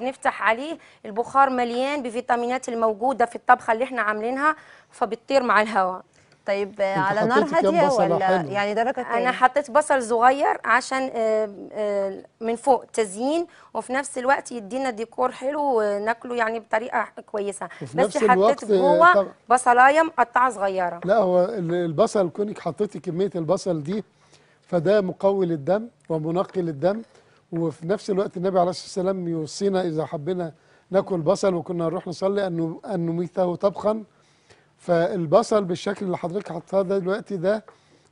بنفتح عليه البخار مليان بفيتامينات الموجوده في الطبخه اللي احنا عاملينها فبتطير مع الهواء طيب على نار هاديه ولا حلو. يعني درجه ايه انا حطيت بصل صغير عشان آه، آه، من فوق تزيين وفي نفس الوقت يدينا ديكور حلو وناكله يعني بطريقه كويسه بس حطيت جوه بصلايه مقطعه صغيره لا هو البصل كونك حطيتي كميه البصل دي فده مقوي للدم ومنقي للدم وفي نفس الوقت النبي عليه الصلاه والسلام يوصينا اذا حبينا ناكل بصل وكنا نروح نصلي ان ان نميته طبخا فالبصل بالشكل اللي حضرتك حطاه ده دلوقتي ده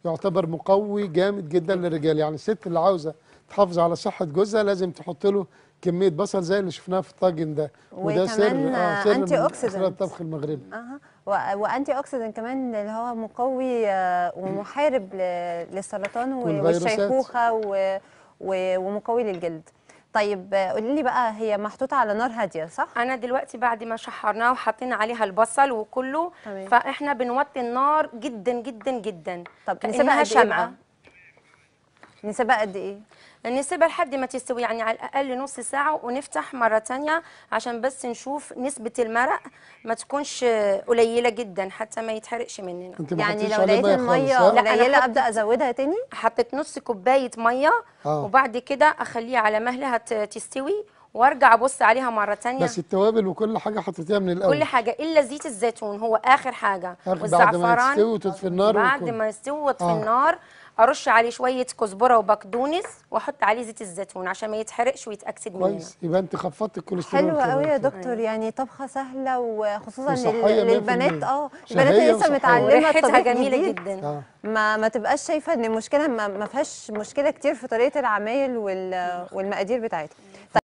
يعتبر مقوي جامد جدا للرجال يعني الست اللي عاوزه تحافظ على صحه جوزها لازم تحط له كميه بصل زي اللي شفناها في الطاجن ده وده سر اه سر انتي اوكسيدنت الطبخ المغربي اها وانتي اوكسيدنت كمان اللي هو مقوي آه، ومحارب للسرطان والشيخوخه ومقوي للجلد طيب قولي لي بقى هي محطوطه على نار هاديه صح انا دلوقتي بعد ما شحرناها وحطينا عليها البصل وكله طبعا. فاحنا بنوطي النار جدا جدا جدا طب نسيبها شمعه نسيبها قد ايه نسيبها لحد ما تستوي يعني على الاقل نص ساعه ونفتح مره ثانيه عشان بس نشوف نسبه المرق ما تكونش قليله جدا حتى ما يتحرقش مننا انت ما يعني لو لقيت الميه قليله ابدا ازودها تاني حطيت نص كوبايه ميه آه. وبعد كده اخليها على مهلها تستوي وارجع ابص عليها مره ثانيه بس التوابل وكل حاجه حطيتيها من الاول كل حاجه الا زيت الزيتون هو اخر حاجه والزعفران بعد ما يستوي وتطفي النار بعد ما يستوي وتطفي آه. النار ارش عليه شويه كزبره وبقدونس واحط عليه زيت الزيتون عشان ما يتحرقش ويتاكسد منه كويس يبقى انت خفضت الكوليسترول حلوه قوي يا أيوة. دكتور يعني طبخه سهله وخصوصا للبنات اه البنات لسه متعلمه ريحتها جميله جدا آه. ما ما تبقاش شايفه ان المشكله ما, فيهاش مشكله كتير في طريقه العمايل والمقادير بتاعتها